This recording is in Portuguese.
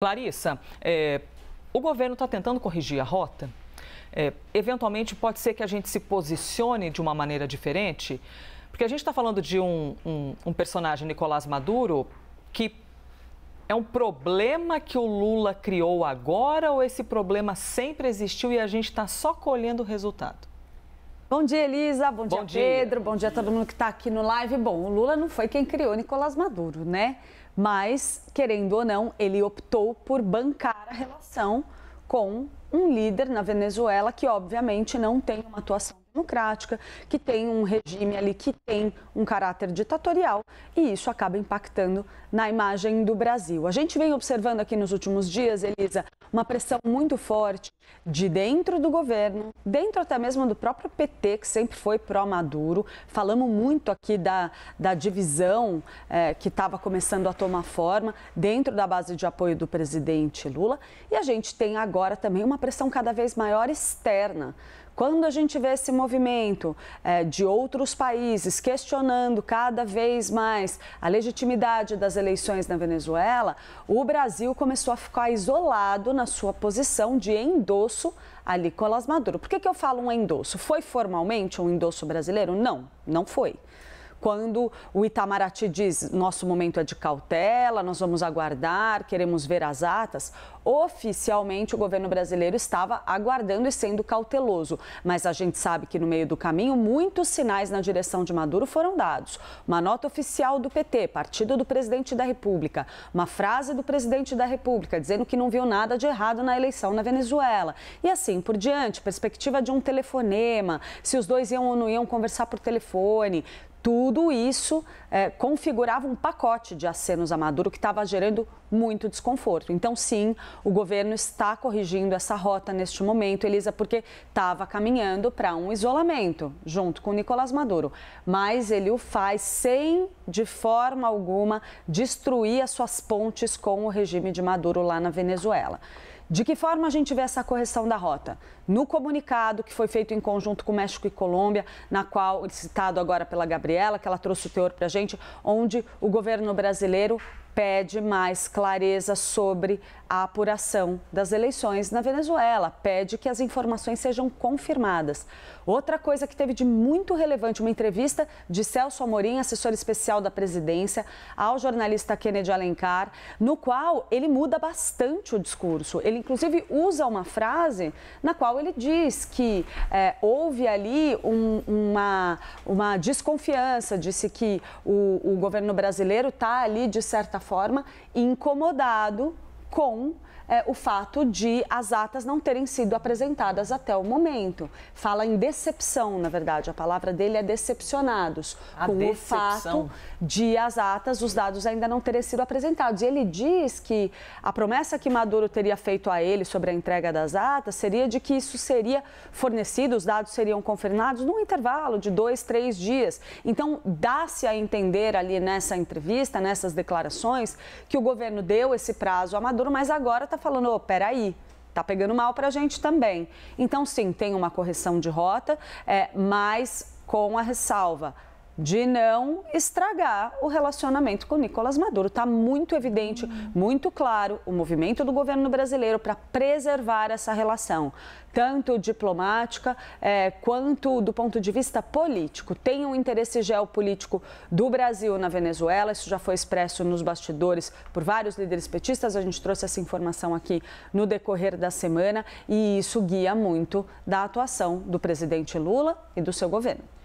Clarissa, é, o governo está tentando corrigir a rota? É, eventualmente, pode ser que a gente se posicione de uma maneira diferente? Porque a gente está falando de um, um, um personagem, Nicolás Maduro, que é um problema que o Lula criou agora ou esse problema sempre existiu e a gente está só colhendo o resultado? Bom dia, Elisa. Bom, bom dia, dia, Pedro. Bom dia a todo mundo que está aqui no live. Bom, o Lula não foi quem criou Nicolás Maduro, né? Mas, querendo ou não, ele optou por bancar a relação com um líder na Venezuela que, obviamente, não tem uma atuação democrática, que tem um regime ali que tem um caráter ditatorial e isso acaba impactando na imagem do Brasil. A gente vem observando aqui nos últimos dias, Elisa, uma pressão muito forte de dentro do governo, dentro até mesmo do próprio PT, que sempre foi pró-Maduro. Falamos muito aqui da, da divisão é, que estava começando a tomar forma dentro da base de apoio do presidente Lula. E a gente tem agora também uma pressão cada vez maior externa quando a gente vê esse movimento é, de outros países questionando cada vez mais a legitimidade das eleições na Venezuela, o Brasil começou a ficar isolado na sua posição de endosso a Nicolás Maduro. Por que, que eu falo um endosso? Foi formalmente um endosso brasileiro? Não, não foi quando o Itamaraty diz nosso momento é de cautela, nós vamos aguardar, queremos ver as atas, oficialmente o governo brasileiro estava aguardando e sendo cauteloso. Mas a gente sabe que no meio do caminho muitos sinais na direção de Maduro foram dados. Uma nota oficial do PT, partido do presidente da República, uma frase do presidente da República dizendo que não viu nada de errado na eleição na Venezuela. E assim por diante, perspectiva de um telefonema, se os dois iam ou não iam conversar por telefone. Tudo isso é, configurava um pacote de acenos a Maduro que estava gerando muito desconforto. Então, sim, o governo está corrigindo essa rota neste momento, Elisa, porque estava caminhando para um isolamento junto com Nicolás Maduro. Mas ele o faz sem, de forma alguma, destruir as suas pontes com o regime de Maduro lá na Venezuela. De que forma a gente vê essa correção da rota? no comunicado que foi feito em conjunto com México e Colômbia, na qual, citado agora pela Gabriela, que ela trouxe o teor para a gente, onde o governo brasileiro pede mais clareza sobre a apuração das eleições na Venezuela, pede que as informações sejam confirmadas. Outra coisa que teve de muito relevante, uma entrevista de Celso Amorim, assessor especial da presidência, ao jornalista Kennedy Alencar, no qual ele muda bastante o discurso. Ele, inclusive, usa uma frase na qual então, ele diz que é, houve ali um, uma, uma desconfiança, disse que o, o governo brasileiro está ali, de certa forma, incomodado com é, o fato de as atas não terem sido apresentadas até o momento. Fala em decepção, na verdade, a palavra dele é decepcionados a com decepção. o fato de as atas, os dados ainda não terem sido apresentados. E ele diz que a promessa que Maduro teria feito a ele sobre a entrega das atas seria de que isso seria fornecido, os dados seriam confirmados num intervalo de dois, três dias. Então, dá-se a entender ali nessa entrevista, nessas declarações, que o governo deu esse prazo a Maduro Maduro, mas agora está falando, oh, peraí, está pegando mal para a gente também. Então, sim, tem uma correção de rota, é, mas com a ressalva de não estragar o relacionamento com Nicolás Maduro. Está muito evidente, muito claro o movimento do governo brasileiro para preservar essa relação, tanto diplomática é, quanto do ponto de vista político. Tem um interesse geopolítico do Brasil na Venezuela, isso já foi expresso nos bastidores por vários líderes petistas, a gente trouxe essa informação aqui no decorrer da semana e isso guia muito da atuação do presidente Lula e do seu governo.